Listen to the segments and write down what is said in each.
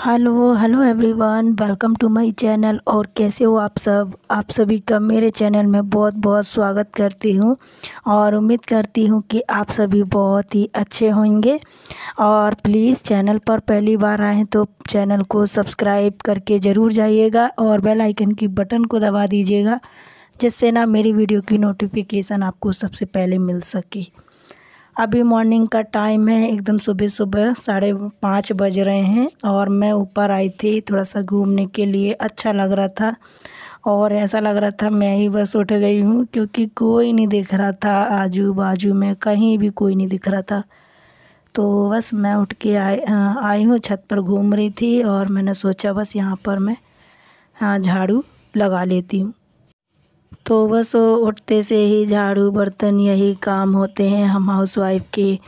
hello hello everyone welcome to my channel और कैसे हो आप सब आप सभी का मेरे चैनल में बहुत बहुत स्वागत करती हूँ और उम्मीद करती हूँ कि आप सभी बहुत ही अच्छे होंगे और प्लीज़ चैनल पर पहली बार आएँ तो चैनल को सब्सक्राइब करके ज़रूर जाइएगा और बेल आइकन की बटन को दबा दीजिएगा जिससे ना मेरी वीडियो की नोटिफिकेशन आपको सबसे पहले मिल सके अभी मॉर्निंग का टाइम है एकदम सुबह सुबह साढ़े पाँच बज रहे हैं और मैं ऊपर आई थी थोड़ा सा घूमने के लिए अच्छा लग रहा था और ऐसा लग रहा था मैं ही बस उठ गई हूँ क्योंकि कोई नहीं दिख रहा था आजू बाजू में कहीं भी कोई नहीं दिख रहा था तो बस मैं उठ के आई आई हूँ छत पर घूम रही थी और मैंने सोचा बस यहाँ पर मैं झाड़ू लगा लेती हूँ तो बस उठते से ही झाड़ू बर्तन यही काम होते हैं हम हाउस वाइफ के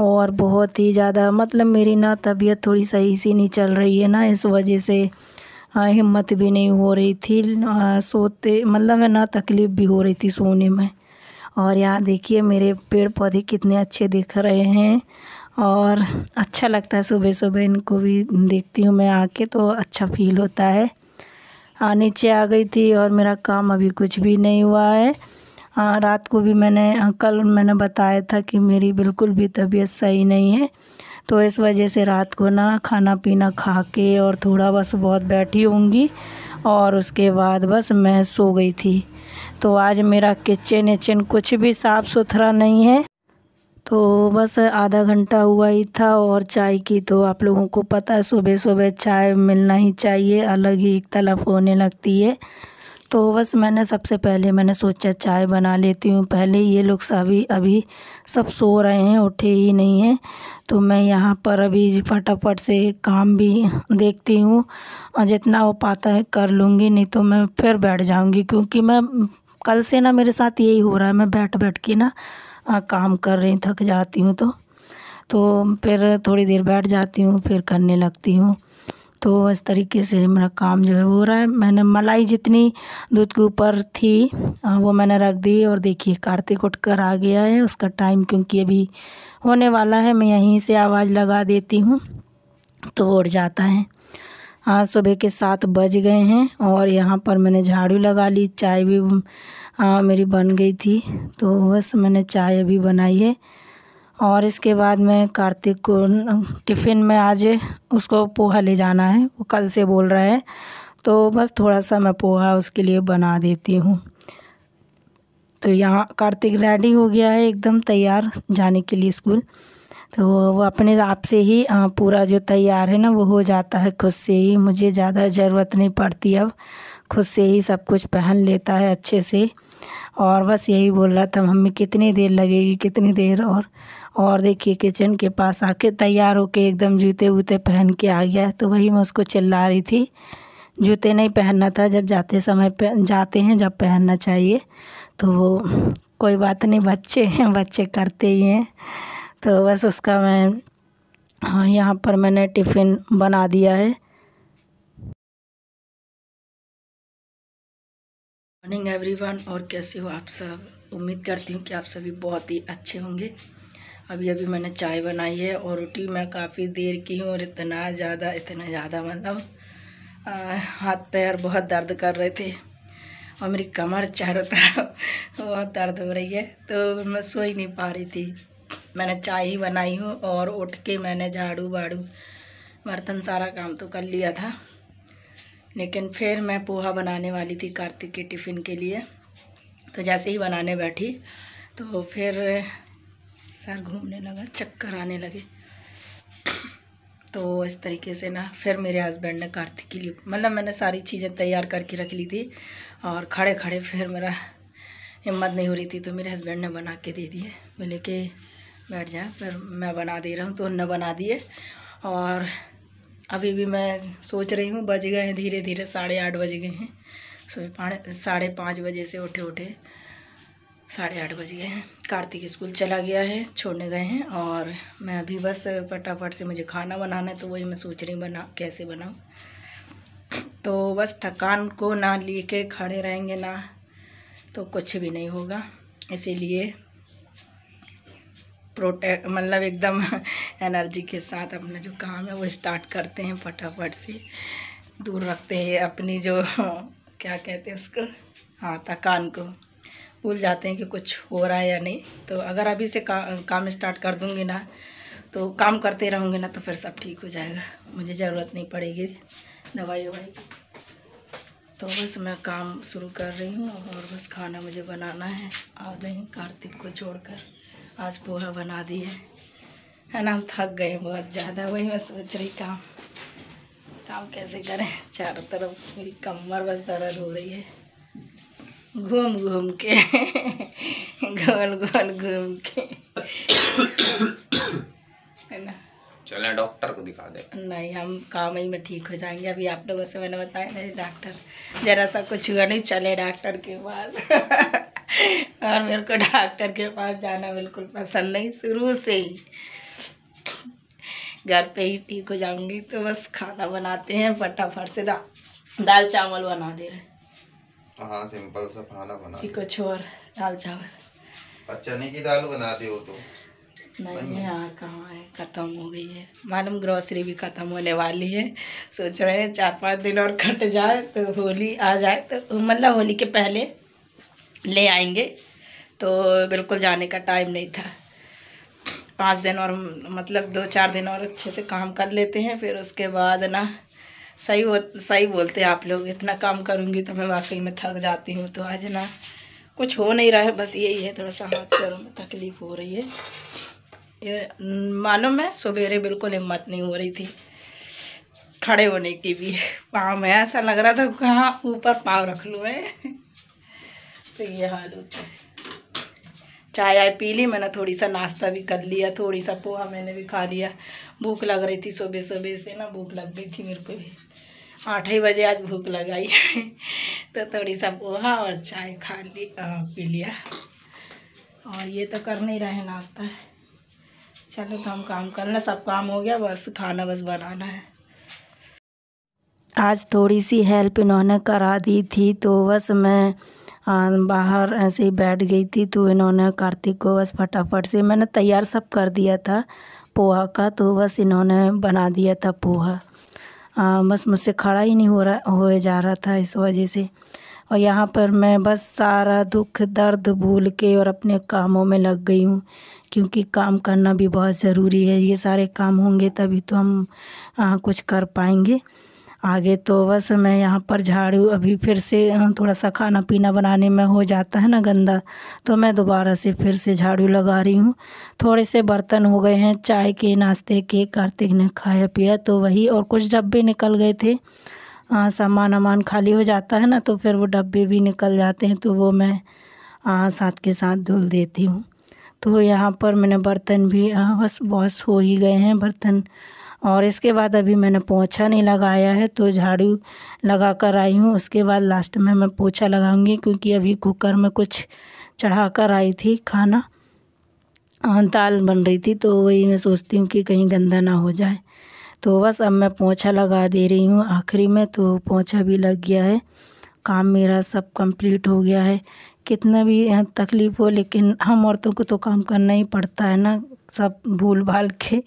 और बहुत ही ज़्यादा मतलब मेरी ना तबीयत थोड़ी सही सी नहीं चल रही है ना इस वजह से हाँ हिम्मत भी नहीं हो रही थी आ, सोते मतलब ना तकलीफ़ भी हो रही थी सोने में और यहाँ देखिए मेरे पेड़ पौधे कितने अच्छे दिख रहे हैं और अच्छा लगता है सुबह सुबह इनको भी देखती हूँ मैं आके तो अच्छा फील होता है हाँ, नीचे आ गई थी और मेरा काम अभी कुछ भी नहीं हुआ है हाँ, रात को भी मैंने हाँ, कल मैंने बताया था कि मेरी बिल्कुल भी तबीयत सही नहीं है तो इस वजह से रात को ना खाना पीना खा के और थोड़ा बस बहुत बैठी होंगी और उसके बाद बस मैं सो गई थी तो आज मेरा किचन विचन कुछ भी साफ़ सुथरा नहीं है तो बस आधा घंटा हुआ ही था और चाय की तो आप लोगों को पता है सुबह सुबह चाय मिलना ही चाहिए अलग ही एक तलब होने लगती है तो बस मैंने सबसे पहले मैंने सोचा चाय बना लेती हूँ पहले ये लोग सभी अभी सब सो रहे हैं उठे ही नहीं हैं तो मैं यहाँ पर अभी फटाफट से काम भी देखती हूँ और जितना हो पाता है कर लूँगी नहीं तो मैं फिर बैठ जाऊँगी क्योंकि मैं कल से ना मेरे साथ यही हो रहा है मैं बैठ बैठ के ना काम कर रही थक जाती हूँ तो तो फिर थोड़ी देर बैठ जाती हूँ फिर करने लगती हूँ तो इस तरीके से मेरा काम जो है वो हो रहा है मैंने मलाई जितनी दूध के ऊपर थी वो मैंने रख दी और देखिए कार्तिक उठकर आ गया है उसका टाइम क्योंकि अभी होने वाला है मैं यहीं से आवाज़ लगा देती हूँ तो उड़ जाता है हाँ सुबह के सात बज गए हैं और यहाँ पर मैंने झाड़ू लगा ली चाय भी हाँ मेरी बन गई थी तो बस मैंने चाय अभी बनाई है और इसके बाद मैं कार्तिक को टिफ़िन में आज उसको पोहा ले जाना है वो कल से बोल रहा है तो बस थोड़ा सा मैं पोहा उसके लिए बना देती हूँ तो यहाँ कार्तिक रेडी हो गया है एकदम तैयार जाने के लिए स्कूल तो वो अपने आप से ही हाँ, पूरा जो तैयार है ना वो हो जाता है खुद से ही मुझे ज़्यादा ज़रूरत नहीं पड़ती अब खुद से ही सब कुछ पहन लेता है अच्छे से और बस यही बोल रहा था मम्मी कितनी देर लगेगी कितनी देर और और देखिए किचन के पास आके तैयार होके एकदम जूते वूते पहन के आ गया तो वही मैं उसको चिल्ला रही थी जूते नहीं पहनना था जब जाते समय पे जाते हैं जब पहनना चाहिए तो वो कोई बात नहीं बच्चे हैं बच्चे करते ही हैं तो बस उसका मैं हाँ यहाँ पर मैंने टिफ़िन बना दिया है मॉर्निंग एवरीवन और कैसे हो आप सब उम्मीद करती हूँ कि आप सभी बहुत ही अच्छे होंगे अभी अभी मैंने चाय बनाई है और रोटी मैं काफ़ी देर की हूँ और इतना ज़्यादा इतना ज़्यादा मतलब हाथ पैर बहुत दर्द कर रहे थे और मेरी कमर चारों तरफ बहुत दर्द हो रही है तो मैं सो ही नहीं पा रही थी मैंने चाय ही बनाई हूँ और उठ के मैंने झाड़ू वाड़ू बर्तन सारा काम तो कर लिया था लेकिन फिर मैं पोहा बनाने वाली थी कार्तिक के टिफ़िन के लिए तो जैसे ही बनाने बैठी तो फिर सर घूमने लगा चक्कर आने लगे तो इस तरीके से ना फिर मेरे हस्बैंड ने कार्तिक के लिए मतलब मैंने सारी चीज़ें तैयार करके रख ली थी और खड़े खड़े फिर मेरा हिम्मत नहीं हो रही थी तो मेरे हस्बैंड ने बना के दे दिए बोले कि बैठ जाए फिर मैं बना दे रहा हूँ तो उन्होंने बना दिए और अभी भी मैं सोच रही हूँ बज गए हैं धीरे धीरे साढ़े आठ बज गए हैं सुबह साढ़े पाँच बजे से उठे उठे साढ़े आठ बज गए हैं कार्तिक स्कूल चला गया है छोड़ने गए हैं और मैं अभी बस फटाफट से मुझे खाना बनाना है तो वही मैं सोच रही हूँ बना कैसे बनाऊँ तो बस थकान को ना ले के खड़े रहेंगे ना तो कुछ भी नहीं होगा इसीलिए प्रोटेक्ट मतलब एकदम एनर्जी के साथ अपना जो काम है वो स्टार्ट करते हैं फटाफट से दूर रखते हैं अपनी जो क्या कहते हैं उसको हाँ थकान को भूल जाते हैं कि कुछ हो रहा है या नहीं तो अगर अभी से का, काम स्टार्ट कर दूँगी ना तो काम करते रहूँगी ना तो फिर सब ठीक हो जाएगा मुझे ज़रूरत नहीं पड़ेगी दवाई ववाई तो बस मैं काम शुरू कर रही हूँ और बस खाना मुझे बनाना है आ गई कार्तिक को छोड़कर आज पोहा बना दिए है ना हम थक गए बहुत ज़्यादा वही मैं सोच रही काम काम कैसे करें चारों तरफ मेरी कमर बस दर्द हो रही है घूम घूम के घोल घोल घूम के है ना चलें डॉक्टर को दिखा दे नहीं हम काम ही में ठीक हो जाएंगे अभी आप लोगों से मैंने बताया नहीं डॉक्टर ज़रा सा कुछ हुआ नहीं चले डॉक्टर के पास और मेरे को डॉक्टर के पास जाना बिल्कुल पसंद नहीं शुरू से ही घर पे ही ठीक हो जाऊंगी तो बस खाना बनाते हैं फटाफट से दा, दाल चावल बना दे रहे हाँ सिंपल सा खाना बना ठीक कुछ और दाल चावल और चने की दाल बना हो तो नहीं यार कहाँ है ख़त्म हो गई है मालूम ग्रोसरी भी ख़त्म होने वाली है सोच रहे हैं चार पाँच दिन और कट जाए तो होली आ जाए तो मतलब होली के पहले ले आएंगे तो बिल्कुल जाने का टाइम नहीं था पाँच दिन और मतलब दो चार दिन और अच्छे से काम कर लेते हैं फिर उसके बाद ना सही हो सही बोलते हैं आप लोग इतना काम करूँगी तो मैं वाकई में थक जाती हूँ तो आज ना कुछ हो नहीं रहा है बस यही है थोड़ा सा हाथ पैरों में तकलीफ़ हो रही है ये मालूम है सवेरे बिल्कुल हिम्मत नहीं हो रही थी खड़े होने की भी पाँव में ऐसा लग रहा था कहाँ ऊपर पाँव रख लूँ मैं तो ये हाल होता है चाय आय पी ली मैंने थोड़ी सा नाश्ता भी कर लिया थोड़ी सा पोहा मैंने भी खा लिया भूख लग रही थी सुबह सुबह से ना भूख लग गई थी मेरे को भी आठ ही बजे आज भूख लगाई तो थोड़ी सा पोहा और चाय खा ली पी लिया और ये तो कर नहीं रहे नाश्ता चलो तो हम काम कर लें सब काम हो गया बस खाना बस बनाना है आज थोड़ी सी हेल्प इन्होंने करा दी थी तो बस मैं हाँ, बाहर ऐसे ही बैठ गई थी तो इन्होंने कार्तिक को बस फटाफट से मैंने तैयार सब कर दिया था पोहा का तो बस इन्होंने बना दिया था पोहा आ, बस मुझसे खड़ा ही नहीं हो रहा हो जा रहा था इस वजह से और यहाँ पर मैं बस सारा दुख दर्द भूल के और अपने कामों में लग गई हूँ क्योंकि काम करना भी बहुत ज़रूरी है ये सारे काम होंगे तभी तो हम आ, कुछ कर पाएंगे आगे तो बस मैं यहाँ पर झाड़ू अभी फिर से थोड़ा सा खाना पीना बनाने में हो जाता है ना गंदा तो मैं दोबारा से फिर से झाड़ू लगा रही हूँ थोड़े से बर्तन हो गए हैं चाय के नाश्ते के कार्तिक ने खाया पिया तो वही और कुछ डब्बे निकल गए थे सामान वामान खाली हो जाता है ना तो फिर वो डब्बे भी निकल जाते हैं तो वो मैं आ, साथ के साथ धुल देती हूँ तो यहाँ पर मैंने बर्तन भी आ, बस वॉश हो ही गए हैं बर्तन और इसके बाद अभी मैंने पोछा नहीं लगाया है तो झाड़ू लगा कर आई हूँ उसके बाद लास्ट में मैं पोछा लगाऊंगी क्योंकि अभी कुकर में कुछ चढ़ा कर आई थी खाना अं, दाल बन रही थी तो वही मैं सोचती हूँ कि कहीं गंदा ना हो जाए तो बस अब मैं पोछा लगा दे रही हूँ आखिरी में तो पोछा भी लग गया है काम मेरा सब कंप्लीट हो गया है कितना भी अं, तकलीफ़ हो लेकिन हम औरतों को तो काम करना ही पड़ता है ना सब भूल भाल के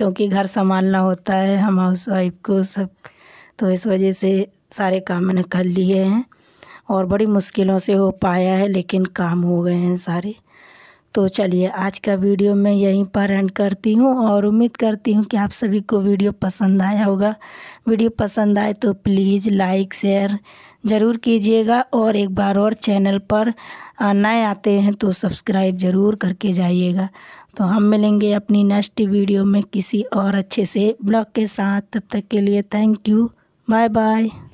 क्योंकि घर संभालना होता है हम हाउस वाइफ को सब तो इस वजह से सारे काम मैंने कर लिए हैं और बड़ी मुश्किलों से हो पाया है लेकिन काम हो गए हैं सारे तो चलिए आज का वीडियो मैं यहीं पर एंड करती हूँ और उम्मीद करती हूँ कि आप सभी को वीडियो पसंद आया होगा वीडियो पसंद आए तो प्लीज़ लाइक शेयर ज़रूर कीजिएगा और एक बार और चैनल पर नए आते हैं तो सब्सक्राइब ज़रूर करके जाइएगा तो हम मिलेंगे अपनी नेक्स्ट वीडियो में किसी और अच्छे से ब्लॉग के साथ तब तक के लिए थैंक यू बाय बाय